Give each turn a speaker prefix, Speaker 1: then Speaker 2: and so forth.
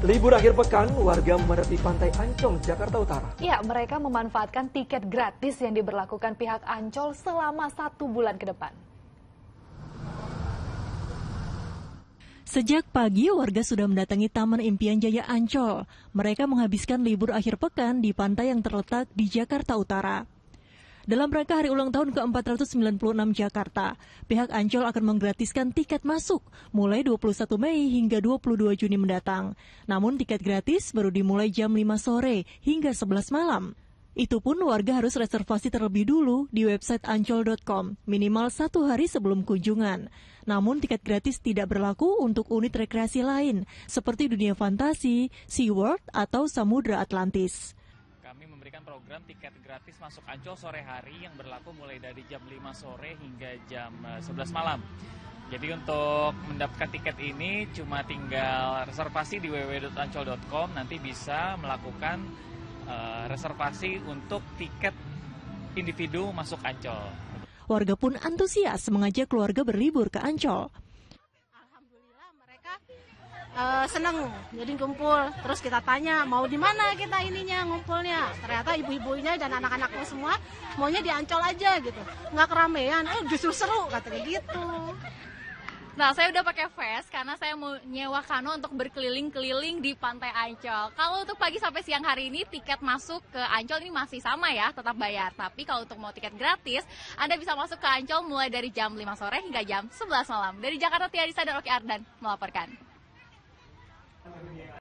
Speaker 1: Libur akhir pekan, warga memadati pantai Ancol, Jakarta Utara.
Speaker 2: Ya, mereka memanfaatkan tiket gratis yang diberlakukan pihak Ancol selama satu bulan ke depan.
Speaker 1: Sejak pagi, warga sudah mendatangi Taman Impian Jaya Ancol. Mereka menghabiskan libur akhir pekan di pantai yang terletak di Jakarta Utara. Dalam rangka hari ulang tahun ke-496 Jakarta, pihak Ancol akan menggratiskan tiket masuk mulai 21 Mei hingga 22 Juni mendatang. Namun tiket gratis baru dimulai jam 5 sore hingga 11 malam. Itu pun warga harus reservasi terlebih dulu di website ancol.com minimal satu hari sebelum kunjungan. Namun tiket gratis tidak berlaku untuk unit rekreasi lain seperti dunia fantasi, SeaWorld, atau Samudra Atlantis
Speaker 3: memberikan program tiket gratis masuk Ancol sore hari yang berlaku mulai dari jam 5 sore hingga jam 11 eh, malam. Jadi untuk mendapatkan tiket ini cuma tinggal reservasi di www.ancol.com nanti bisa melakukan uh, reservasi untuk tiket individu masuk Ancol.
Speaker 1: Warga pun antusias mengajak keluarga berlibur ke Ancol
Speaker 2: uh, seneng jadi kumpul terus kita tanya mau di mana kita ininya ngumpulnya ternyata ibu-ibunya dan anak anaknya semua maunya di Ancol aja gitu nggak keramaian oh justru seru katanya gitu Nah, saya udah pakai vest karena saya mau nyewa kano untuk berkeliling-keliling di Pantai Ancol. Kalau untuk pagi sampai siang hari ini tiket masuk ke Ancol ini masih sama ya, tetap bayar. Tapi kalau untuk mau tiket gratis, Anda bisa masuk ke Ancol mulai dari jam 5 sore hingga jam 11 malam. Dari Jakarta Risa dan Oki Ardan melaporkan.